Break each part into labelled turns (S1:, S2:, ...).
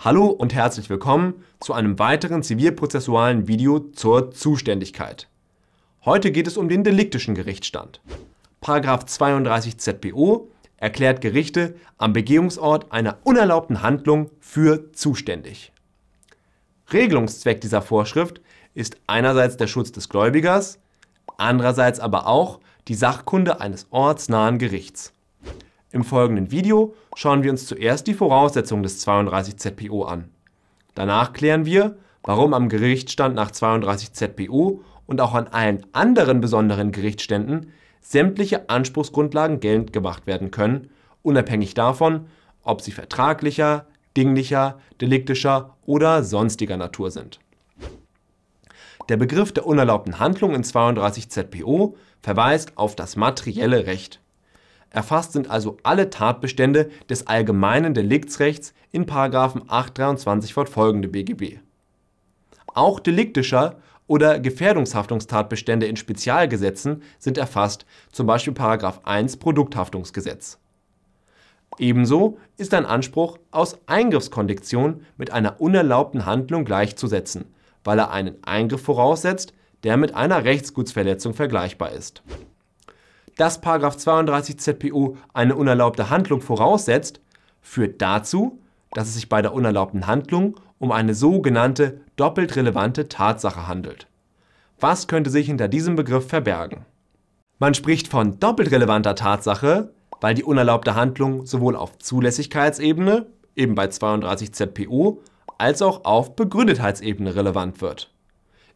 S1: Hallo und herzlich willkommen zu einem weiteren zivilprozessualen Video zur Zuständigkeit. Heute geht es um den deliktischen Gerichtsstand. Paragraf 32 ZPO erklärt Gerichte am Begehungsort einer unerlaubten Handlung für zuständig. Regelungszweck dieser Vorschrift ist einerseits der Schutz des Gläubigers, andererseits aber auch die Sachkunde eines ortsnahen Gerichts. Im folgenden Video schauen wir uns zuerst die Voraussetzungen des 32 ZPO an. Danach klären wir, warum am Gerichtsstand nach 32 ZPO und auch an allen anderen besonderen Gerichtsständen sämtliche Anspruchsgrundlagen geltend gemacht werden können, unabhängig davon, ob sie vertraglicher, dinglicher, deliktischer oder sonstiger Natur sind. Der Begriff der unerlaubten Handlung in 32 ZPO verweist auf das materielle Recht. Erfasst sind also alle Tatbestände des allgemeinen Deliktsrechts in 823 fortfolgende BGB. Auch deliktischer oder Gefährdungshaftungstatbestände in Spezialgesetzen sind erfasst, zum Beispiel 1 Produkthaftungsgesetz. Ebenso ist ein Anspruch aus Eingriffskondition mit einer unerlaubten Handlung gleichzusetzen, weil er einen Eingriff voraussetzt, der mit einer Rechtsgutsverletzung vergleichbar ist dass 32 ZPO eine unerlaubte Handlung voraussetzt, führt dazu, dass es sich bei der unerlaubten Handlung um eine sogenannte doppelt relevante Tatsache handelt. Was könnte sich hinter diesem Begriff verbergen? Man spricht von doppelt relevanter Tatsache, weil die unerlaubte Handlung sowohl auf Zulässigkeitsebene, eben bei 32 ZPO, als auch auf Begründetheitsebene relevant wird.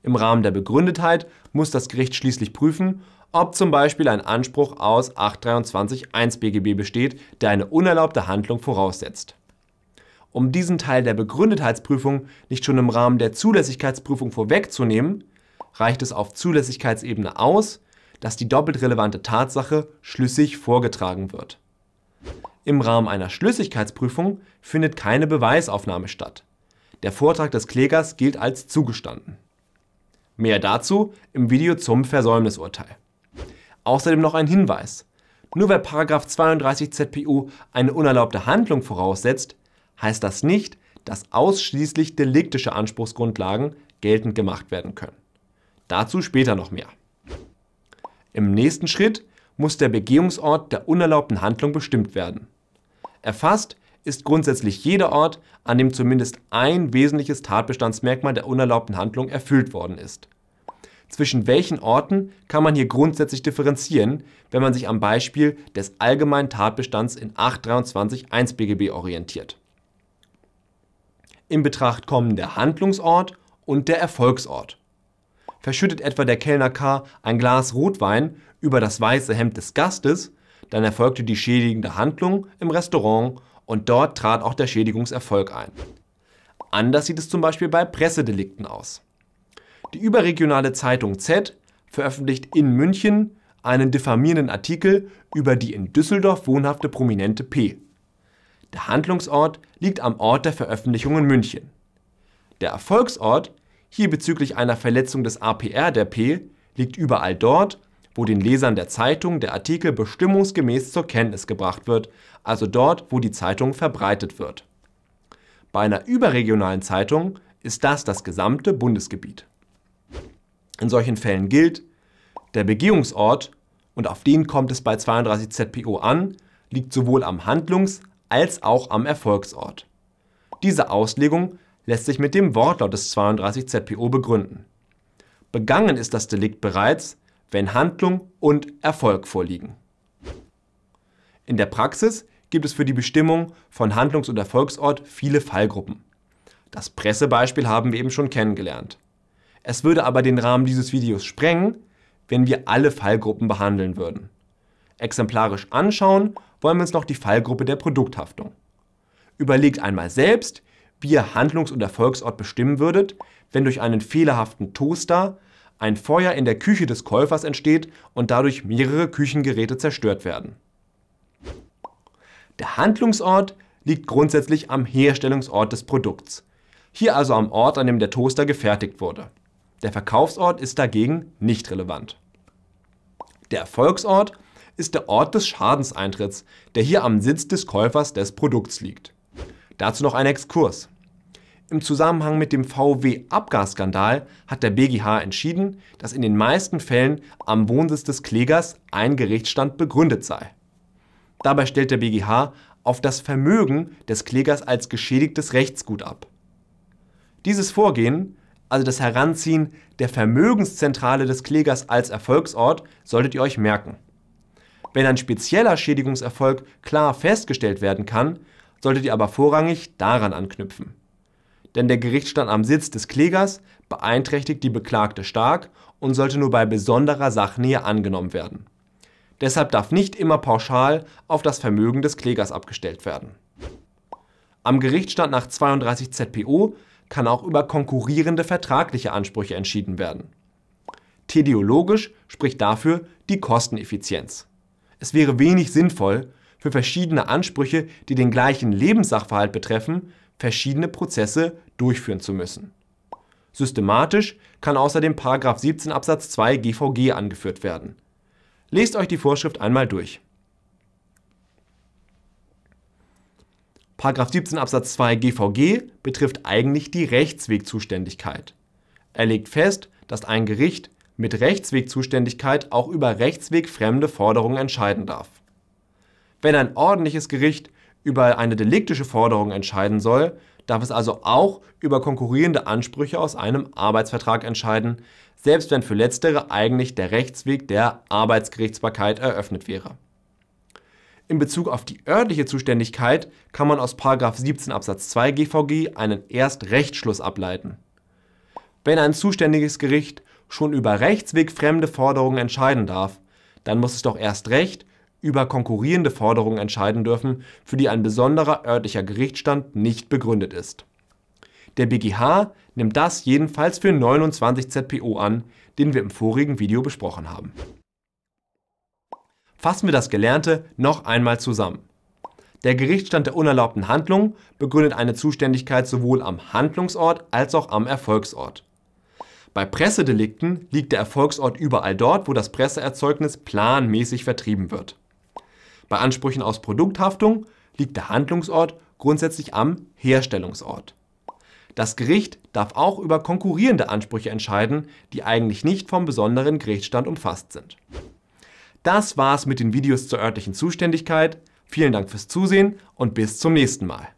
S1: Im Rahmen der Begründetheit muss das Gericht schließlich prüfen, ob zum Beispiel ein Anspruch aus 823 1 BGB besteht, der eine unerlaubte Handlung voraussetzt. Um diesen Teil der Begründetheitsprüfung nicht schon im Rahmen der Zulässigkeitsprüfung vorwegzunehmen, reicht es auf Zulässigkeitsebene aus, dass die doppelt relevante Tatsache schlüssig vorgetragen wird. Im Rahmen einer Schlüssigkeitsprüfung findet keine Beweisaufnahme statt. Der Vortrag des Klägers gilt als zugestanden. Mehr dazu im Video zum Versäumnisurteil. Außerdem noch ein Hinweis. Nur weil 32 ZPU eine unerlaubte Handlung voraussetzt, heißt das nicht, dass ausschließlich deliktische Anspruchsgrundlagen geltend gemacht werden können. Dazu später noch mehr. Im nächsten Schritt muss der Begehungsort der unerlaubten Handlung bestimmt werden. Erfasst ist grundsätzlich jeder Ort, an dem zumindest ein wesentliches Tatbestandsmerkmal der unerlaubten Handlung erfüllt worden ist zwischen welchen Orten kann man hier grundsätzlich differenzieren, wenn man sich am Beispiel des allgemeinen Tatbestands in 823 1 BGB orientiert. In Betracht kommen der Handlungsort und der Erfolgsort. Verschüttet etwa der Kellner K. ein Glas Rotwein über das weiße Hemd des Gastes, dann erfolgte die schädigende Handlung im Restaurant und dort trat auch der Schädigungserfolg ein. Anders sieht es zum Beispiel bei Pressedelikten aus. Die überregionale Zeitung Z veröffentlicht in München einen diffamierenden Artikel über die in Düsseldorf wohnhafte Prominente P. Der Handlungsort liegt am Ort der Veröffentlichung in München. Der Erfolgsort, hier bezüglich einer Verletzung des APR der P, liegt überall dort, wo den Lesern der Zeitung der Artikel bestimmungsgemäß zur Kenntnis gebracht wird, also dort, wo die Zeitung verbreitet wird. Bei einer überregionalen Zeitung ist das das gesamte Bundesgebiet. In solchen Fällen gilt, der Begehungsort, und auf den kommt es bei 32 ZPO an, liegt sowohl am Handlungs- als auch am Erfolgsort. Diese Auslegung lässt sich mit dem Wortlaut des 32 ZPO begründen. Begangen ist das Delikt bereits, wenn Handlung und Erfolg vorliegen. In der Praxis gibt es für die Bestimmung von Handlungs- und Erfolgsort viele Fallgruppen. Das Pressebeispiel haben wir eben schon kennengelernt. Es würde aber den Rahmen dieses Videos sprengen, wenn wir alle Fallgruppen behandeln würden. Exemplarisch anschauen wollen wir uns noch die Fallgruppe der Produkthaftung. Überlegt einmal selbst, wie ihr Handlungs- und Erfolgsort bestimmen würdet, wenn durch einen fehlerhaften Toaster ein Feuer in der Küche des Käufers entsteht und dadurch mehrere Küchengeräte zerstört werden. Der Handlungsort liegt grundsätzlich am Herstellungsort des Produkts. Hier also am Ort, an dem der Toaster gefertigt wurde. Der Verkaufsort ist dagegen nicht relevant. Der Erfolgsort ist der Ort des Schadenseintritts, der hier am Sitz des Käufers des Produkts liegt. Dazu noch ein Exkurs. Im Zusammenhang mit dem VW-Abgasskandal hat der BGH entschieden, dass in den meisten Fällen am Wohnsitz des Klägers ein Gerichtsstand begründet sei. Dabei stellt der BGH auf das Vermögen des Klägers als geschädigtes Rechtsgut ab. Dieses Vorgehen also das Heranziehen der Vermögenszentrale des Klägers als Erfolgsort, solltet ihr euch merken. Wenn ein spezieller Schädigungserfolg klar festgestellt werden kann, solltet ihr aber vorrangig daran anknüpfen. Denn der Gerichtsstand am Sitz des Klägers beeinträchtigt die Beklagte stark und sollte nur bei besonderer Sachnähe angenommen werden. Deshalb darf nicht immer pauschal auf das Vermögen des Klägers abgestellt werden. Am Gerichtsstand nach 32 ZPO kann auch über konkurrierende vertragliche Ansprüche entschieden werden. Teleologisch spricht dafür die Kosteneffizienz. Es wäre wenig sinnvoll, für verschiedene Ansprüche, die den gleichen Lebenssachverhalt betreffen, verschiedene Prozesse durchführen zu müssen. Systematisch kann außerdem 17 Absatz 2 GVG angeführt werden. Lest euch die Vorschrift einmal durch. 17 Absatz 2 GVG betrifft eigentlich die Rechtswegzuständigkeit. Er legt fest, dass ein Gericht mit Rechtswegzuständigkeit auch über rechtswegfremde Forderungen entscheiden darf. Wenn ein ordentliches Gericht über eine deliktische Forderung entscheiden soll, darf es also auch über konkurrierende Ansprüche aus einem Arbeitsvertrag entscheiden, selbst wenn für letztere eigentlich der Rechtsweg der Arbeitsgerichtsbarkeit eröffnet wäre. In Bezug auf die örtliche Zuständigkeit kann man aus 17 Absatz 2 GVG einen Erstrechtsschluss ableiten. Wenn ein zuständiges Gericht schon über rechtswegfremde Forderungen entscheiden darf, dann muss es doch erst recht über konkurrierende Forderungen entscheiden dürfen, für die ein besonderer örtlicher Gerichtsstand nicht begründet ist. Der BGH nimmt das jedenfalls für 29 ZPO an, den wir im vorigen Video besprochen haben. Fassen wir das Gelernte noch einmal zusammen. Der Gerichtsstand der unerlaubten Handlung begründet eine Zuständigkeit sowohl am Handlungsort als auch am Erfolgsort. Bei Pressedelikten liegt der Erfolgsort überall dort, wo das Presseerzeugnis planmäßig vertrieben wird. Bei Ansprüchen aus Produkthaftung liegt der Handlungsort grundsätzlich am Herstellungsort. Das Gericht darf auch über konkurrierende Ansprüche entscheiden, die eigentlich nicht vom besonderen Gerichtsstand umfasst sind. Das war's mit den Videos zur örtlichen Zuständigkeit. Vielen Dank fürs Zusehen und bis zum nächsten Mal.